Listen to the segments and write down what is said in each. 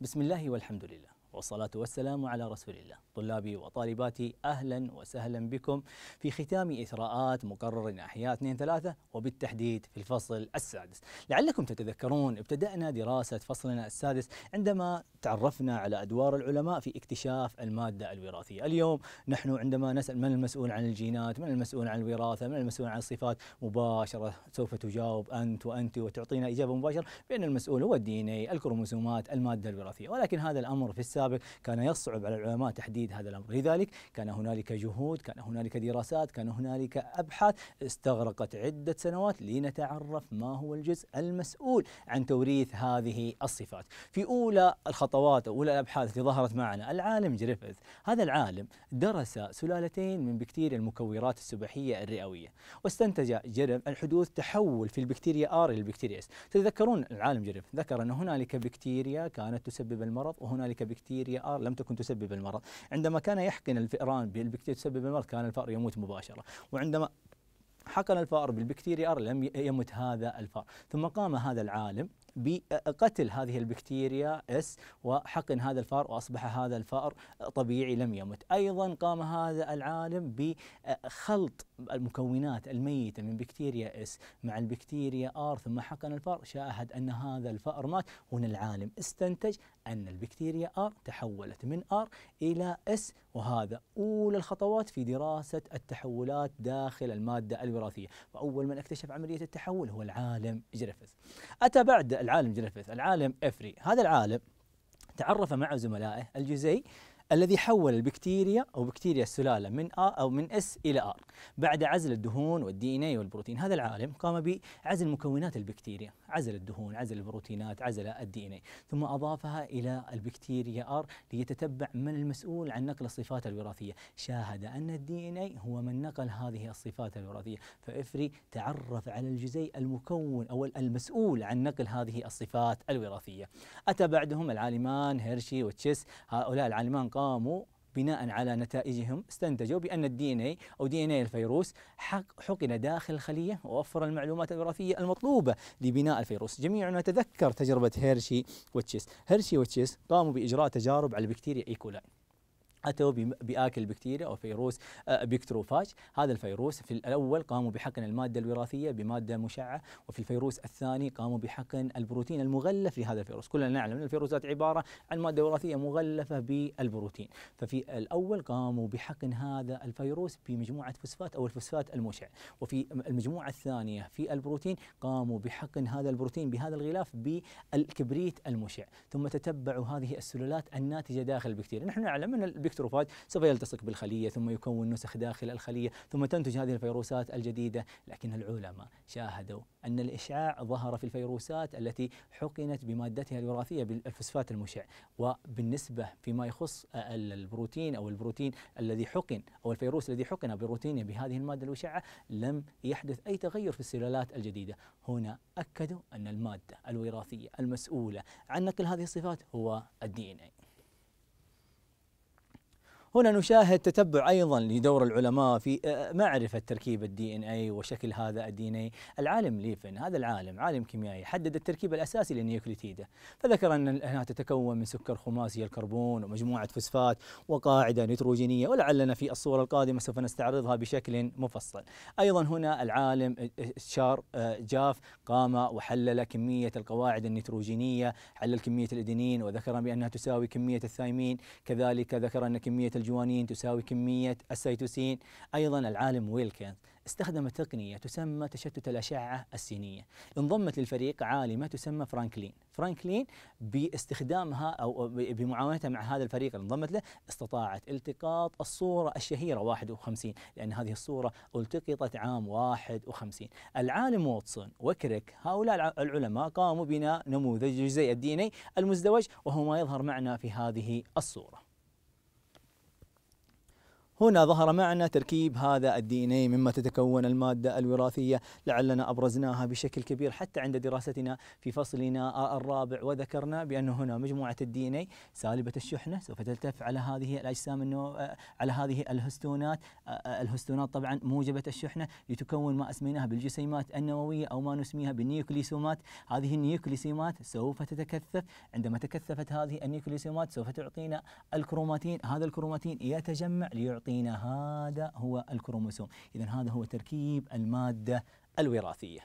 بسم الله والحمد لله والصلاة والسلام على رسول الله طلابي وطالباتي أهلا وسهلا بكم في ختام إثراءات مقرر أحياء 2 3 وبالتحديد في الفصل السادس لعلكم تتذكرون ابتدأنا دراسة فصلنا السادس عندما تعرفنا على أدوار العلماء في اكتشاف المادة الوراثية اليوم نحن عندما نسأل من المسؤول عن الجينات من المسؤول عن الوراثة من المسؤول عن الصفات مباشرة سوف تجاوب أنت وأنت وتعطينا إجابة مباشرة بأن المسؤول هو الدي ان الكروموسومات المادة الوراثية ولكن هذا الأمر في السابق السابق كان يصعب على العلماء تحديد هذا الأمر لذلك كان هنالك جهود كان هنالك دراسات كان هنالك أبحاث استغرقت عدة سنوات لنتعرف ما هو الجزء المسؤول عن توريث هذه الصفات في أولى الخطوات أولى الأبحاث التي ظهرت معنا العالم جريفيث هذا العالم درس سلالتين من بكتيريا المكورات السبحية الرئوية واستنتج جرم الحدوث تحول في البكتيريا آر إلى البكتيريا اس تتذكرون العالم جريفيث ذكر أن هنالك بكتيريا كانت تسبب المرض وهنالك بكتيريا البكتيريا آر آه، لم تكن تسبب المرض عندما كان يحقن الفئران بالبكتيريا تسبب المرض كان الفأر يموت مباشرة وعندما حقن الفأر بالبكتيريا آر لم يمت هذا الفأر ثم قام هذا العالم بقتل هذه البكتيريا اس وحقن هذا الفار واصبح هذا الفار طبيعي لم يمت. ايضا قام هذا العالم بخلط المكونات الميته من بكتيريا اس مع البكتيريا ار ثم حقن الفار شاهد ان هذا الفار مات، هنا العالم استنتج ان البكتيريا ار تحولت من ار الى اس وهذا اولى الخطوات في دراسه التحولات داخل الماده الوراثيه، فاول من اكتشف عمليه التحول هو العالم جريفيث. اتى بعد العالم جريفيث العالم افري هذا العالم تعرف مع زملائه الجزي الذي حول البكتيريا او بكتيريا السلاله من آ او من اس الى ار بعد عزل الدهون والدي ان اي والبروتين هذا العالم قام بعزل مكونات البكتيريا عزل الدهون عزل البروتينات عزل الدي ان اي ثم اضافها الى البكتيريا ار ليتتبع من المسؤول عن نقل الصفات الوراثيه شاهد ان الدي ان اي هو من نقل هذه الصفات الوراثيه فافري تعرف على الجزيء المكون او المسؤول عن نقل هذه الصفات الوراثيه اتى بعدهم العالمان هيرشي وتشيس هؤلاء العالمان قاموا بناء على نتائجهم استنتجوا بأن الدي ان اي أو دي ان اي الفيروس حقن داخل الخلية ووفر المعلومات الوراثية المطلوبة لبناء الفيروس جميعنا تذكر تجربة هيرشي وتشيس هيرشي وتشيس قاموا بإجراء تجارب على البكتيريا إيكولاي أتوا بآكل بكتيريا أو فيروس آه، بيكتروفاج هذا الفيروس في الأول قاموا بحقن المادة الوراثية بمادة مشعة وفي الفيروس الثاني قاموا بحقن البروتين المغلف لهذا الفيروس كلنا نعلم أن الفيروسات عبارة عن مادة وراثية مغلفة بالبروتين ففي الأول قاموا بحقن هذا الفيروس بمجموعة فوسفات أو الفوسفات المشع وفي المجموعة الثانية في البروتين قاموا بحقن هذا البروتين بهذا الغلاف بالكبريت المشع ثم تتبعوا هذه السلالات الناتجة داخل البكتيريا نحن نعلم أن البكتروفاج سوف يلتصق بالخليه ثم يكون نسخ داخل الخليه ثم تنتج هذه الفيروسات الجديده لكن العلماء شاهدوا ان الاشعاع ظهر في الفيروسات التي حقنت بمادتها الوراثيه بالفوسفات المشع وبالنسبه فيما يخص البروتين او البروتين الذي حقن او الفيروس الذي حقن بروتينه بهذه الماده الوشعه لم يحدث اي تغير في السلالات الجديده هنا اكدوا ان الماده الوراثيه المسؤوله عن نقل هذه الصفات هو الدي ان اي هنا نشاهد تتبع ايضا لدور العلماء في آه، معرفه تركيب الدي ان اي وشكل هذا الدي ان اي، العالم ليفن هذا العالم عالم كيميائي حدد التركيب الاساسي للنيوكليتيده، فذكر ان انها تتكون من سكر خماسي الكربون ومجموعه فوسفات وقاعده نيتروجينيه ولعلنا في الصوره القادمه سوف نستعرضها بشكل مفصل. ايضا هنا العالم آه، آه، شار جاف قام وحلل كميه القواعد النيتروجينيه، حلل كميه الادينين وذكر بانها تساوي كميه الثايمين، كذلك ذكر ان كميه الجوانين تساوي كمية السيتوسين أيضا العالم ويلكنز استخدم تقنية تسمى تشتت الأشعة السينية انضمت للفريق عالمة تسمى فرانكلين فرانكلين باستخدامها أو بمعاونتها مع هذا الفريق اللي انضمت له استطاعت التقاط الصورة الشهيرة 51 لأن هذه الصورة التقطت عام 51 العالم واتسون وكريك هؤلاء العلماء قاموا بناء نموذج جزيء الدي ان المزدوج وهو ما يظهر معنا في هذه الصوره هنا ظهر معنا تركيب هذا الدي ان اي مما تتكون الماده الوراثيه لعلنا ابرزناها بشكل كبير حتى عند دراستنا في فصلنا الرابع وذكرنا بان هنا مجموعه الدي ان اي سالبه الشحنه سوف تلتف على هذه الاجسام النو... على هذه الهستونات الهستونات طبعا موجبه الشحنه لتكون ما اسميناها بالجسيمات النوويه او ما نسميها بالنيوكليسومات هذه النيوكليسومات سوف تتكثف عندما تكثفت هذه النيوكليسومات سوف تعطينا الكروماتين هذا الكروماتين يتجمع ليعطي يعطينا هذا هو الكروموسوم إذا هذا هو تركيب المادة الوراثية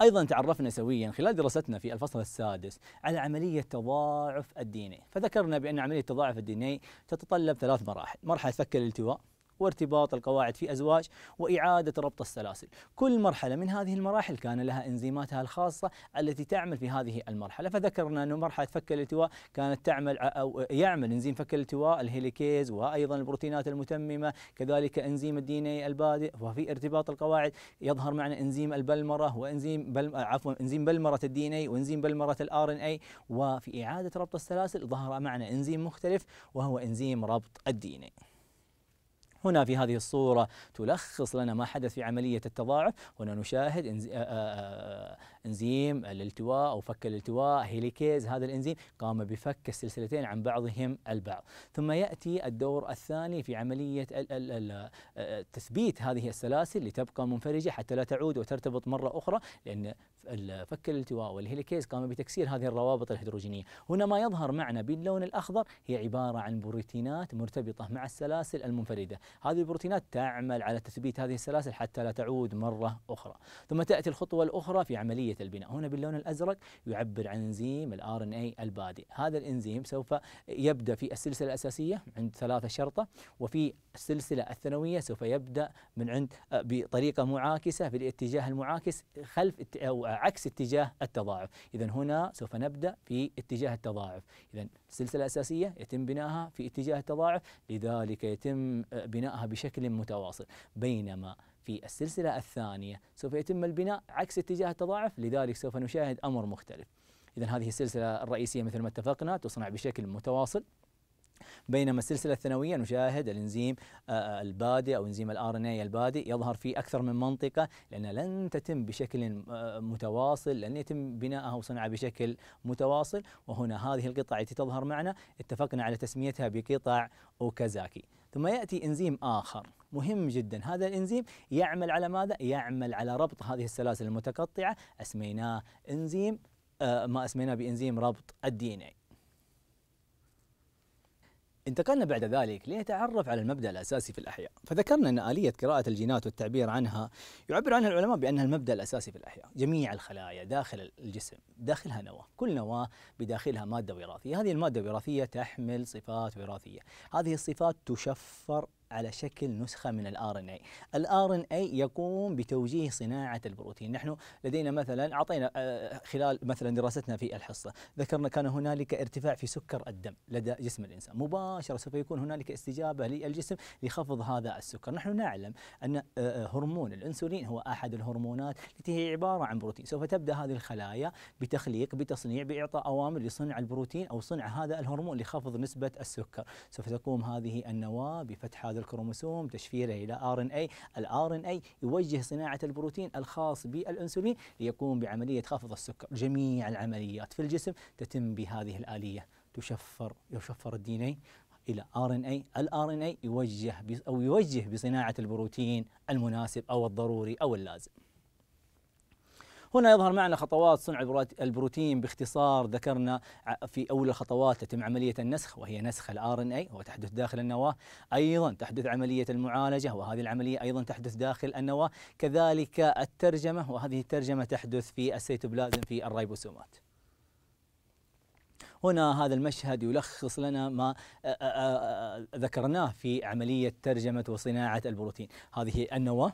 ايضا تعرفنا سويا خلال دراستنا في الفصل السادس على عمليه تضاعف الدي إيه. فذكرنا بان عمليه تضاعف الدي إيه تتطلب ثلاث مراحل، مرحله فك الالتواء وارتباط القواعد في أزواج وإعادة ربط السلاسل كل مرحلة من هذه المراحل كان لها إنزيماتها الخاصة التي تعمل في هذه المرحلة فذكرنا أن مرحلة فك الالتواء كانت تعمل أو يعمل إنزيم فك الالتواء الهيليكيز وأيضا البروتينات المتممة كذلك إنزيم الدي ان البادئ وفي ارتباط القواعد يظهر معنا إنزيم البلمرة وإنزيم بل عفوا إنزيم بلمرة الدي ان اي وإنزيم بلمرة الار ان اي وفي إعادة ربط السلاسل ظهر معنا إنزيم مختلف وهو إنزيم ربط الدي ان اي هنا في هذه الصورة تلخص لنا ما حدث في عملية التضاعف هنا نشاهد انزيم الالتواء او فك الالتواء هيليكيز هذا الانزيم قام بفك السلسلتين عن بعضهم البعض ثم ياتي الدور الثاني في عمليه تثبيت هذه السلاسل لتبقى منفرجه حتى لا تعود وترتبط مره اخرى لان فك الالتواء والهيليكيز قام بتكسير هذه الروابط الهيدروجينيه هنا ما يظهر معنا باللون الاخضر هي عباره عن بروتينات مرتبطه مع السلاسل المنفرده هذه البروتينات تعمل على تثبيت هذه السلاسل حتى لا تعود مره اخرى ثم تاتي الخطوه الاخرى في عمليه البناء هنا باللون الأزرق يعبر عن انزيم الار ان اي البادئ هذا الانزيم سوف يبدأ في السلسلة الأساسية عند ثلاثة شرطة وفي السلسلة الثانوية سوف يبدأ من عند آه، بطريقة معاكسة في الاتجاه المعاكس خلف أو عكس اتجاه التضاعف إذا هنا سوف نبدأ في اتجاه التضاعف إذا السلسلة الأساسية يتم بنائها في اتجاه التضاعف لذلك يتم آه، بنائها بشكل متواصل بينما في السلسلة الثانية سوف يتم البناء عكس اتجاه التضاعف لذلك سوف نشاهد أمر مختلف إذا هذه السلسلة الرئيسية مثل ما اتفقنا تصنع بشكل متواصل بينما السلسله الثانويه نشاهد الانزيم آه، آه، البادئ او انزيم الار ان اي البادئ يظهر في اكثر من منطقه لان لن تتم بشكل آه، متواصل لن يتم بنائها وصنعها بشكل متواصل وهنا هذه القطع التي تظهر معنا اتفقنا على تسميتها بقطع اوكازاكي ثم ياتي انزيم اخر مهم جدا هذا الانزيم يعمل على ماذا يعمل على ربط هذه السلاسل المتقطعه اسميناه انزيم ما اسميناه بانزيم ربط الدي ان اي انتقلنا بعد ذلك لنتعرف على المبدا الاساسي في الاحياء، فذكرنا ان اليه قراءه الجينات والتعبير عنها يعبر عنها العلماء بانها المبدا الاساسي في الاحياء، جميع الخلايا داخل الجسم داخلها نواه، كل نواه بداخلها ماده وراثيه، هذه الماده الوراثيه تحمل صفات وراثيه، هذه الصفات تشفر على شكل نسخة من ار ان اي، ار ان اي يقوم بتوجيه صناعة البروتين، نحن لدينا مثلا اعطينا آه، خلال مثلا دراستنا في الحصة، ذكرنا كان هنالك ارتفاع في سكر الدم لدى جسم الانسان، مباشرة سوف يكون هنالك استجابة للجسم لخفض هذا السكر، نحن نعلم ان آه، آه، هرمون الانسولين هو احد الهرمونات التي هي عبارة عن بروتين، سوف تبدا هذه الخلايا بتخليق بتصنيع باعطاء اوامر لصنع البروتين او صنع هذا الهرمون لخفض نسبة السكر، سوف تقوم هذه النواة بفتح هذا هذا الكروموسوم تشفيره إلى ار ان اي، الار ان اي يوجه صناعة البروتين الخاص بالأنسولين ليقوم بعملية خفض السكر، جميع العمليات في الجسم تتم بهذه الآلية، تشفر يشفر الدي ان اي الى ار ان اي، الار ان اي يوجه او يوجه بصناعه البروتين المناسب او الضروري او اللازم. هنا يظهر معنا خطوات صنع البروتين باختصار ذكرنا في أول الخطوات تتم عملية النسخ وهي نسخ الار ان اي وتحدث داخل النواة أيضا تحدث عملية المعالجة وهذه العملية أيضا تحدث داخل النواة كذلك الترجمة وهذه الترجمة تحدث في السيتوبلازم في الريبوسومات هنا هذا المشهد يلخص لنا ما ذكرناه في عملية ترجمة وصناعة البروتين هذه النواة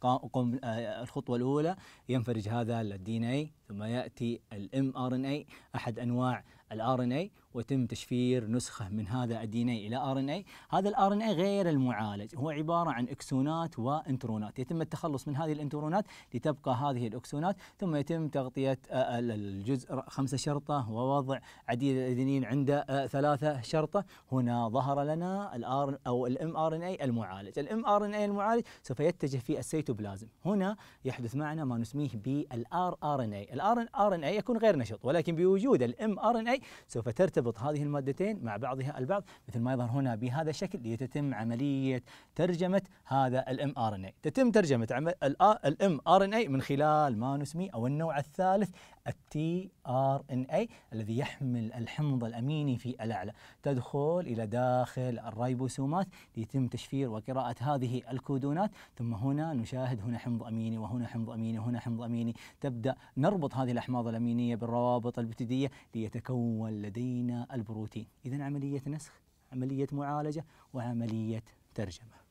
قم آه، الخطوة الأولى ينفرج هذا الدي ان ثم يأتي الام ار ان أحد أنواع الار ان ويتم تشفير نسخه من هذا الدي ان الى ار ان اي، هذا الار ان اي غير المعالج، هو عباره عن اكسونات وانترونات، يتم التخلص من هذه الانترونات لتبقى هذه الاكسونات، ثم يتم تغطيه آه، الجزء خمسه شرطه ووضع عديد الأدينين عند آه، ثلاثه شرطه، هنا ظهر لنا الار او الام ار ان اي المعالج، الام ار ان اي المعالج سوف يتجه في السيتوبلازم، هنا يحدث معنا ما نسميه بالار ار ان اي، الار ان اي يكون غير نشط ولكن بوجود الام ار ان اي سوف ترتبط تربط هذه المادتين مع بعضها البعض مثل ما يظهر هنا بهذا الشكل لتتم عملية ترجمة هذا الام ار ان اي تتم ترجمة الام ار ان اي من خلال ما نسميه أو النوع الثالث التي ار ان اي الذي يحمل الحمض الاميني في الاعلى تدخل الى داخل الريبوسومات ليتم تشفير وقراءه هذه الكودونات ثم هنا نشاهد هنا حمض اميني وهنا حمض اميني وهنا حمض اميني تبدا نربط هذه الاحماض الامينيه بالروابط البتديه ليتكون لدينا البروتين اذا عمليه نسخ عمليه معالجه وعمليه ترجمه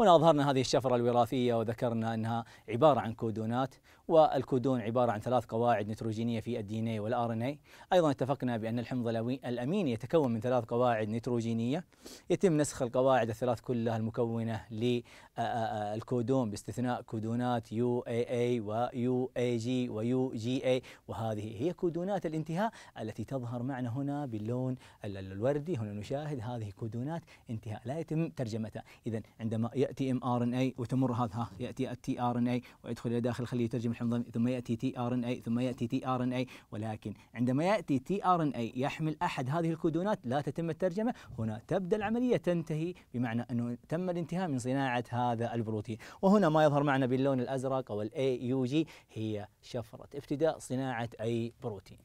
هنا أظهرنا هذه الشفرة الوراثية وذكرنا أنها عبارة عن كودونات والكودون عبارة عن ثلاث قواعد نيتروجينية في الدي ان اي والار ان اي أيضا اتفقنا بأن الحمض الأمين يتكون من ثلاث قواعد نيتروجينية يتم نسخ القواعد الثلاث كلها المكونة للكودون باستثناء كودونات يو اي اي ويو اي جي ويو جي اي وهذه هي كودونات الانتهاء التي تظهر معنا هنا باللون الوردي هنا نشاهد هذه كودونات انتهاء لا يتم ترجمتها إذا عندما يأتي ام ار ان اي وتمر هذا يأتي التي ار ان اي ويدخل إلى داخل الخلية يترجم حمض ثم ياتي تي ار ان اي ثم ياتي تي ار ان اي ولكن عندما ياتي تي ار ان اي يحمل احد هذه الكودونات لا تتم الترجمه هنا تبدا العمليه تنتهي بمعنى انه تم الانتهاء من صناعه هذا البروتين وهنا ما يظهر معنا باللون الازرق او الاي يو جي هي شفره ابتداء صناعه اي بروتين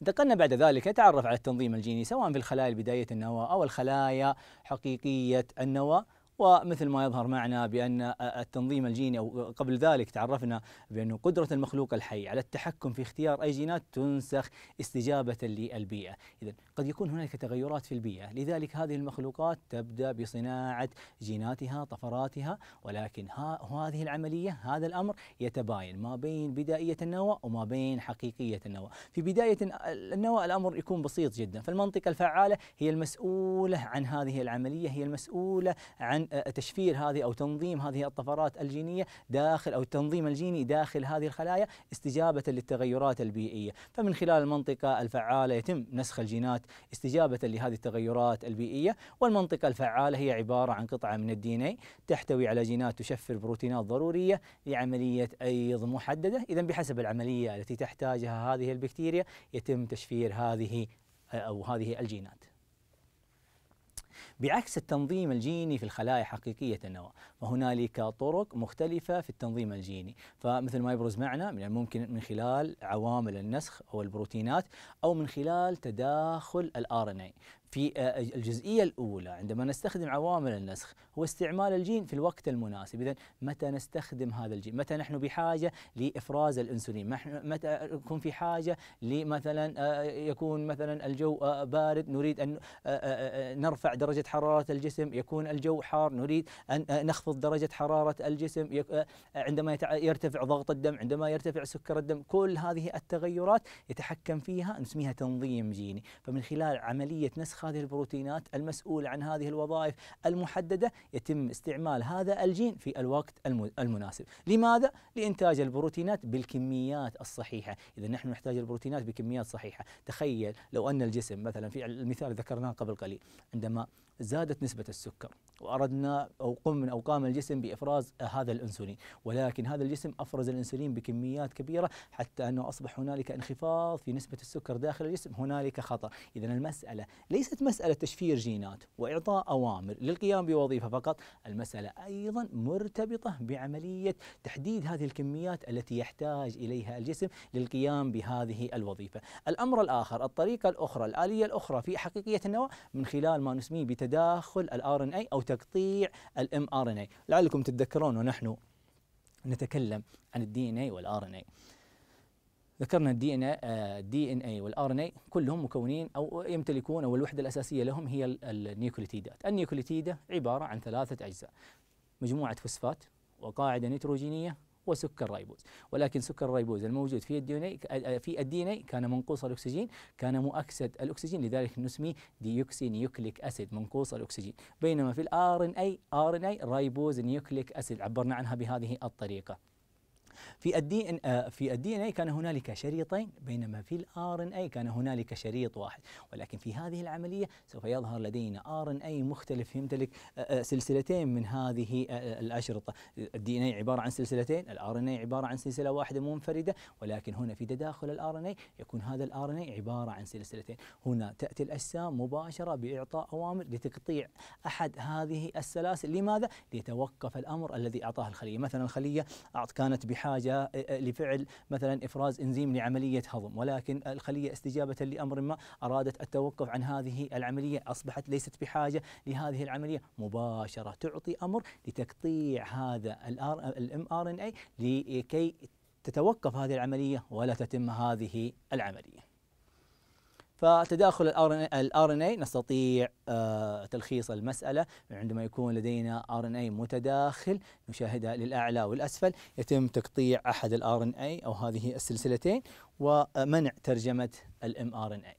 انتقلنا بعد ذلك نتعرف على التنظيم الجيني سواء في الخلايا البدايه النواة أو الخلايا حقيقية النواة ومثل ما يظهر معنا بأن التنظيم الجيني أو قبل ذلك تعرفنا بأن قدرة المخلوق الحي على التحكم في اختيار أي جينات تنسخ استجابة للبيئة إذا قد يكون هناك تغيرات في البيئة لذلك هذه المخلوقات تبدأ بصناعة جيناتها طفراتها ولكن هذه العملية هذا الأمر يتباين ما بين بدائية النوى وما بين حقيقية النوى في بداية النوى الأمر يكون بسيط جدا فالمنطقة الفعالة هي المسؤولة عن هذه العملية هي المسؤولة عن عن آه، تشفير هذه او تنظيم هذه الطفرات الجينيه داخل او التنظيم الجيني داخل هذه الخلايا استجابه للتغيرات البيئيه، فمن خلال المنطقه الفعاله يتم نسخ الجينات استجابه لهذه التغيرات البيئيه، والمنطقه الفعاله هي عباره عن قطعه من الدي ان تحتوي على جينات تشفر بروتينات ضروريه لعمليه ايض محدده، اذا بحسب العمليه التي تحتاجها هذه البكتيريا يتم تشفير هذه آه، او هذه الجينات. بعكس التنظيم الجيني في الخلايا حقيقية النواة فهنالك طرق مختلفة في التنظيم الجيني فمثل ما يبرز معنا من يعني الممكن من خلال عوامل النسخ أو البروتينات أو من خلال تداخل الار ان اي في آه، الجزئية الأولى عندما نستخدم عوامل النسخ هو استعمال الجين في الوقت المناسب إذا متى نستخدم هذا الجين متى نحن بحاجة لإفراز الأنسولين متى نكون في حاجة لمثلا آه، يكون مثلا الجو آه، بارد نريد أن نرفع درجة حرارة الجسم يكون الجو حار نريد أن نخفض درجة حرارة الجسم عندما يرتفع ضغط الدم عندما يرتفع سكر الدم كل هذه التغيرات يتحكم فيها نسميها تنظيم جيني فمن خلال عملية نسخ هذه البروتينات المسؤولة عن هذه الوظائف المحدده يتم استعمال هذا الجين في الوقت المناسب، لماذا؟ لانتاج البروتينات بالكميات الصحيحه، اذا نحن نحتاج البروتينات بكميات صحيحه، تخيل لو ان الجسم مثلا في المثال ذكرناه قبل قليل عندما زادت نسبة السكر واردنا او قم او قام الجسم بافراز هذا الانسولين، ولكن هذا الجسم افرز الانسولين بكميات كبيره حتى انه اصبح هنالك انخفاض في نسبه السكر داخل الجسم، هنالك خطر، اذا المساله ليست مساله تشفير جينات واعطاء اوامر للقيام بوظيفه فقط، المساله ايضا مرتبطه بعمليه تحديد هذه الكميات التي يحتاج اليها الجسم للقيام بهذه الوظيفه. الامر الاخر، الطريقه الاخرى، الاليه الاخرى في حقيقيه النواه من خلال ما نسميه تداخل الار ان اي او تقطيع الام ار ان اي لعلكم تتذكرون ونحن نتكلم عن الدي ان اي والار ان اي ذكرنا الدي ان الدي ان اي والار ان اي كلهم مكونين او يمتلكون او الوحده الاساسيه لهم هي النيوكليتيدات النيوكليتيده عباره عن ثلاثه اجزاء مجموعه فوسفات وقاعده نيتروجينيه وسكر الريبوز ولكن سكر الريبوز الموجود في الدي في الدي كان منقوص الاكسجين كان مؤكسد الاكسجين لذلك نسميه ديوكسي نيوكليك اسيد منقوص الاكسجين بينما في الار ان اي ار ان اي ريبوز نيوكليك اسيد عبرنا عنها بهذه الطريقه في الدي ان في الدي ان اي كان هنالك شريطين بينما في الار ان اي كان هنالك شريط واحد ولكن في هذه العمليه سوف يظهر لدينا ار ان اي مختلف يمتلك آه، آه، سلسلتين من هذه آه، الاشرطه الدي ان اي عباره عن سلسلتين الار ان اي عباره عن سلسله واحده منفرده ولكن هنا في تداخل الار ان اي يكون هذا الار ان اي عباره عن سلسلتين هنا تاتي الاجسام مباشره باعطاء اوامر لتقطيع احد هذه السلاسل لماذا ليتوقف الامر الذي اعطاه الخليه مثلا الخليه كانت بحاجه حاجة آه، آه، لفعل مثلا إفراز إنزيم لعملية هضم ولكن الخلية استجابة لأمر ما أرادت التوقف عن هذه العملية أصبحت ليست بحاجة لهذه العملية مباشرة تعطي أمر لتقطيع هذا الام ار ان اي لكي تتوقف هذه العملية ولا تتم هذه العملية فتداخل الار ان اي نستطيع آه، تلخيص المساله عندما يكون لدينا ار ان اي متداخل نشاهدها للاعلى والاسفل يتم تقطيع احد الار ان اي او هذه السلسلتين ومنع ترجمه الام ار ان اي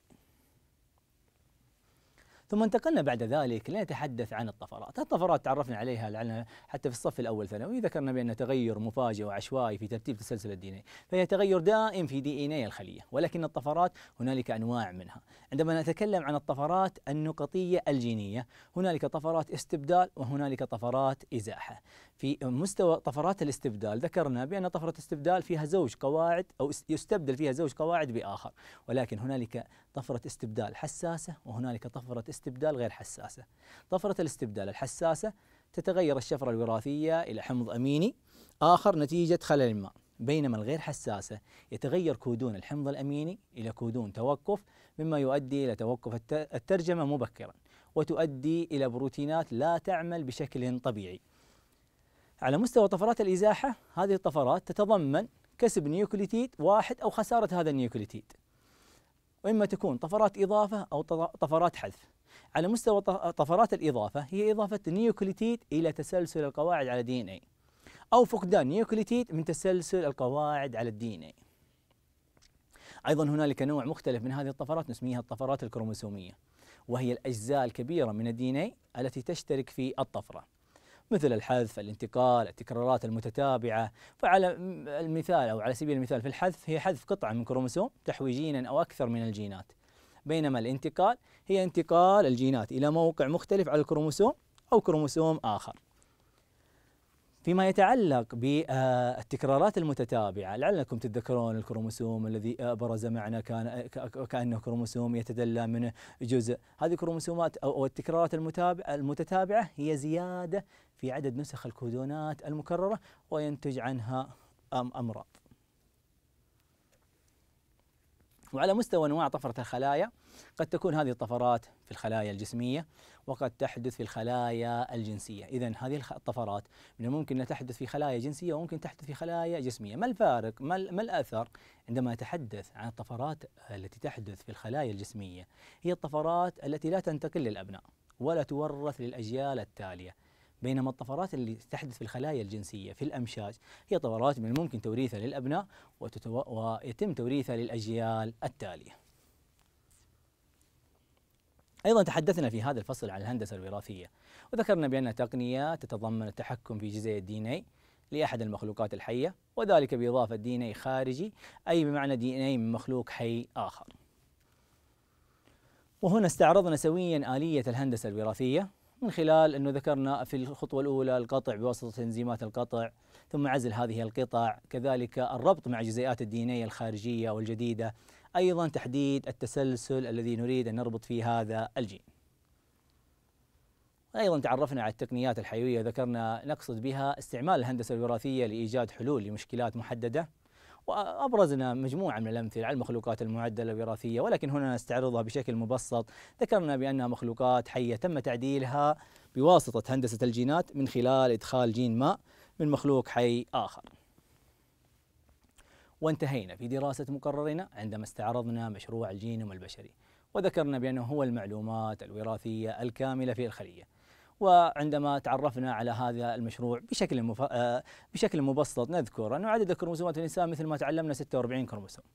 ثم انتقلنا بعد ذلك لنتحدث عن الطفرات الطفرات تعرفنا عليها لعلنا حتى في الصف الأول ثانوي ذكرنا بأن تغير مفاجئ وعشوائي في ترتيب تسلسل الدي ان إيه. فهي تغير دائم في دي إن إيه الخلية ولكن الطفرات هنالك أنواع منها عندما نتكلم عن الطفرات النقطية الجينية هنالك طفرات استبدال وهنالك طفرات إزاحة في مستوى طفرات الاستبدال ذكرنا بأن طفرة الاستبدال فيها زوج قواعد أو يستبدل فيها زوج قواعد بآخر ولكن هنالك طفرة استبدال حساسة وهنالك طفرة استبدال غير حساسة طفرة الاستبدال الحساسة تتغير الشفرة الوراثية إلى حمض أميني آخر نتيجة خلل ما بينما الغير حساسة يتغير كودون الحمض الأميني إلى كودون توقف مما يؤدي إلى توقف الترجمة مبكرا وتؤدي إلى بروتينات لا تعمل بشكل طبيعي على مستوى طفرات الإزاحة هذه الطفرات تتضمن كسب نيوكليتيد واحد أو خسارة هذا النيوكليتيد وإما تكون طفرات إضافة أو طفرات حذف على مستوى طفرات الإضافة هي إضافة نيوكليتيد إلى تسلسل القواعد على دي إن إي أو فقدان نيوكليتيد من تسلسل القواعد على الدي إن إي أيضا هنالك نوع مختلف من هذه الطفرات نسميها الطفرات الكروموسومية وهي الأجزاء الكبيرة من الدي إن إي التي تشترك في الطفرة مثل الحذف الانتقال التكرارات المتتابعة فعلى المثال أو على سبيل المثال في الحذف هي حذف قطعة من كروموسوم تحوي جينا أو أكثر من الجينات بينما الانتقال هي انتقال الجينات إلى موقع مختلف على الكروموسوم أو كروموسوم آخر فيما يتعلق بالتكرارات المتتابعة لعلكم تتذكرون الكروموسوم الذي برز معنا كان كأنه كروموسوم يتدلى من جزء هذه الكروموسومات أو التكرارات المتابعة هي زيادة في عدد نسخ الكودونات المكررة وينتج عنها أمراض وعلى مستوى أنواع طفرة الخلايا قد تكون هذه الطفرات في الخلايا الجسمية وقد تحدث في الخلايا الجنسية إذا هذه الطفرات من الممكن أن تحدث في خلايا جنسية وممكن تحدث في خلايا جسمية ما الفارق ما, ما الأثر عندما نتحدث عن الطفرات التي تحدث في الخلايا الجسمية هي الطفرات التي لا تنتقل للأبناء ولا تورث للأجيال التالية بينما الطفرات اللي تحدث في الخلايا الجنسية في الأمشاج هي طفرات من الممكن توريثها للأبناء وتتو... ويتم توريثها للأجيال التالية أيضا تحدثنا في هذا الفصل عن الهندسة الوراثية وذكرنا بأن تقنية تتضمن التحكم في جزيء الدي ان اي لأحد المخلوقات الحية وذلك بإضافة دي ان اي خارجي أي بمعنى دي ان اي من مخلوق حي آخر وهنا استعرضنا سويا آلية الهندسة الوراثية من خلال أنه ذكرنا في الخطوة الأولى القطع بواسطة إنزيمات القطع ثم عزل هذه القطع كذلك الربط مع الجزيئات الدينية الخارجية والجديدة أيضا تحديد التسلسل الذي نريد أن نربط فيه هذا الجين أيضا تعرفنا على التقنيات الحيوية ذكرنا نقصد بها استعمال الهندسة الوراثية لإيجاد حلول لمشكلات محددة وأبرزنا مجموعة من الأمثلة على المخلوقات المعدلة الوراثية ولكن هنا نستعرضها بشكل مبسط ذكرنا بأنها مخلوقات حية تم تعديلها بواسطة هندسة الجينات من خلال إدخال جين ما من مخلوق حي آخر وانتهينا في دراسة مقررنا عندما استعرضنا مشروع الجينوم البشري وذكرنا بأنه هو المعلومات الوراثية الكاملة في الخلية وعندما تعرفنا على هذا المشروع بشكل مف... آه، بشكل مبسط نذكر أن عدد كروموسومات الإنسان مثل ما تعلمنا 46 كروموسوم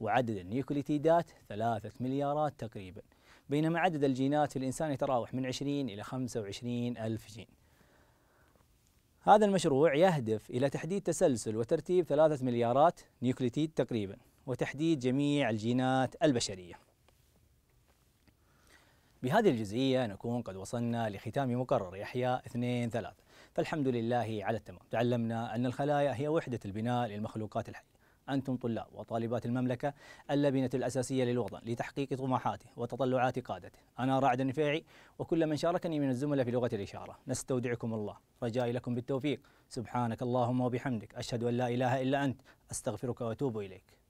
وعدد النيوكليتيدات 3 مليارات تقريبا بينما عدد الجينات في الإنسان يتراوح من 20 إلى 25 ألف جين هذا المشروع يهدف إلى تحديد تسلسل وترتيب ثلاثة مليارات نيوكليتيد تقريبا وتحديد جميع الجينات البشرية بهذه الجزئية نكون قد وصلنا لختام مقرر إحياء 2 3 فالحمد لله على التمام تعلمنا أن الخلايا هي وحدة البناء للمخلوقات الحية أنتم طلاب وطالبات المملكة اللبنة الأساسية للوطن لتحقيق طموحاته وتطلعات قادته أنا رعد النفيعي وكل من شاركني من الزملاء في لغة الإشارة نستودعكم الله رجائي لكم بالتوفيق سبحانك اللهم وبحمدك أشهد أن لا إله إلا أنت أستغفرك وأتوب إليك